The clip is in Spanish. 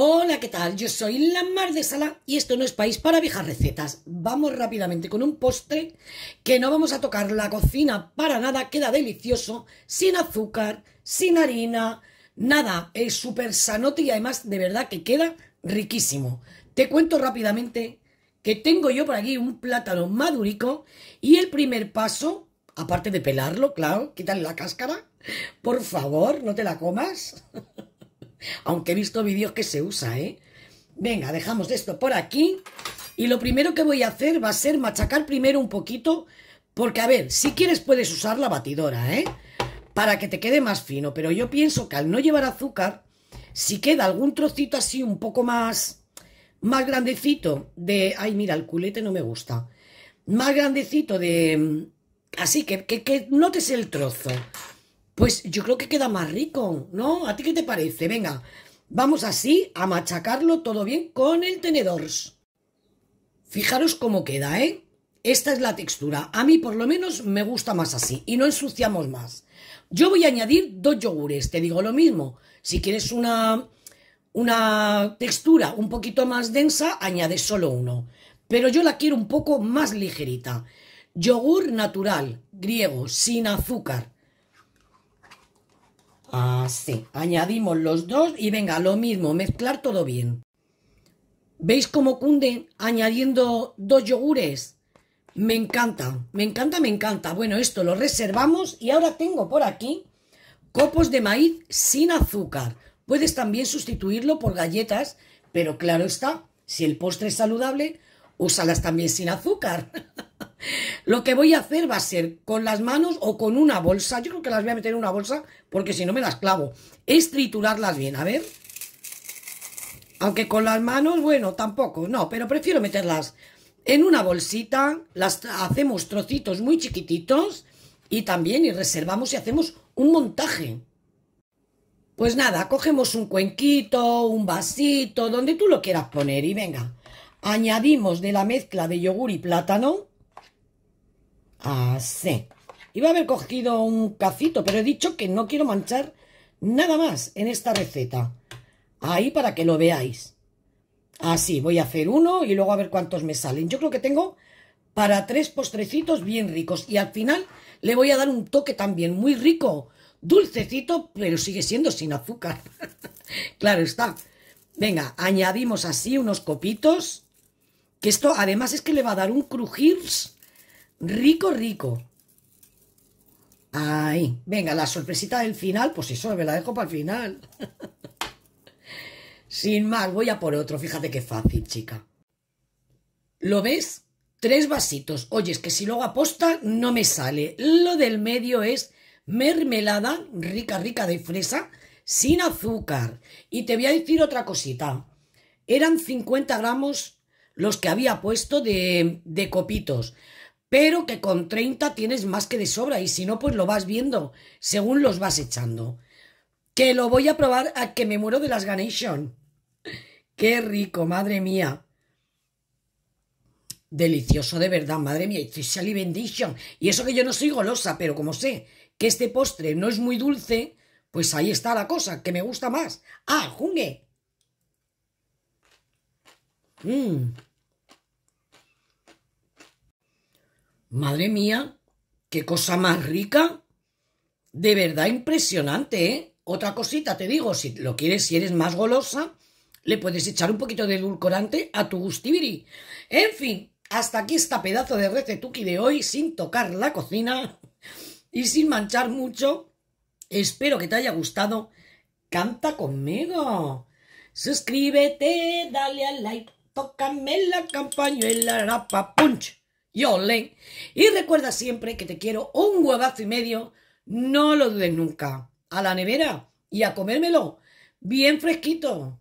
Hola, ¿qué tal? Yo soy la Mar de Sala y esto no es País para Viejas Recetas. Vamos rápidamente con un postre que no vamos a tocar la cocina para nada, queda delicioso, sin azúcar, sin harina, nada, es súper sanote y además de verdad que queda riquísimo. Te cuento rápidamente que tengo yo por aquí un plátano madurico y el primer paso, aparte de pelarlo, claro, quitarle la cáscara, por favor, no te la comas. Aunque he visto vídeos que se usa, ¿eh? Venga, dejamos esto por aquí. Y lo primero que voy a hacer va a ser machacar primero un poquito. Porque, a ver, si quieres puedes usar la batidora, ¿eh? Para que te quede más fino. Pero yo pienso que al no llevar azúcar, si queda algún trocito así un poco más... Más grandecito de... Ay, mira, el culete no me gusta. Más grandecito de... Mm, así que, que, que notes el trozo pues yo creo que queda más rico, ¿no? ¿A ti qué te parece? Venga, vamos así a machacarlo todo bien con el tenedor. Fijaros cómo queda, ¿eh? Esta es la textura. A mí por lo menos me gusta más así y no ensuciamos más. Yo voy a añadir dos yogures, te digo lo mismo. Si quieres una, una textura un poquito más densa, añades solo uno. Pero yo la quiero un poco más ligerita. Yogur natural, griego, sin azúcar. Así. Ah, Añadimos los dos y venga, lo mismo, mezclar todo bien. ¿Veis cómo cunde añadiendo dos yogures? Me encanta, me encanta, me encanta. Bueno, esto lo reservamos y ahora tengo por aquí copos de maíz sin azúcar. Puedes también sustituirlo por galletas, pero claro está, si el postre es saludable, úsalas también sin azúcar. Lo que voy a hacer va a ser con las manos o con una bolsa. Yo creo que las voy a meter en una bolsa porque si no me las clavo. Es triturarlas bien, a ver. Aunque con las manos, bueno, tampoco. No, pero prefiero meterlas en una bolsita. Las hacemos trocitos muy chiquititos. Y también y reservamos y hacemos un montaje. Pues nada, cogemos un cuenquito, un vasito, donde tú lo quieras poner y venga. Añadimos de la mezcla de yogur y plátano Así. Ah, Iba a haber cogido un cacito, pero he dicho que no quiero manchar nada más en esta receta. Ahí para que lo veáis. Así, ah, voy a hacer uno y luego a ver cuántos me salen. Yo creo que tengo para tres postrecitos bien ricos. Y al final le voy a dar un toque también muy rico, dulcecito, pero sigue siendo sin azúcar. claro está. Venga, añadimos así unos copitos. Que esto además es que le va a dar un crujir rico, rico. Ahí. Venga, la sorpresita del final, pues eso, me la dejo para el final. Sin más, voy a por otro. Fíjate qué fácil, chica. ¿Lo ves? Tres vasitos. Oye, es que si luego aposta no me sale. Lo del medio es mermelada rica, rica de fresa, sin azúcar. Y te voy a decir otra cosita. Eran 50 gramos los que había puesto de, de copitos pero que con 30 tienes más que de sobra y si no, pues lo vas viendo según los vas echando. Que lo voy a probar a que me muero de las Ganation. Qué rico, madre mía. Delicioso de verdad, madre mía. Bendition. Y eso que yo no soy golosa, pero como sé que este postre no es muy dulce, pues ahí está la cosa, que me gusta más. ¡Ah, jungue! Mmm. Madre mía, qué cosa más rica. De verdad impresionante, ¿eh? Otra cosita te digo, si lo quieres, si eres más golosa, le puedes echar un poquito de dulcorante a tu gustibiri. En fin, hasta aquí está pedazo de recetuki de hoy sin tocar la cocina y sin manchar mucho. Espero que te haya gustado. Canta conmigo. Suscríbete, dale al like, tócame la campañuela, rapa punch. Y recuerda siempre que te quiero un huevazo y medio, no lo dudes nunca. A la nevera y a comérmelo, bien fresquito.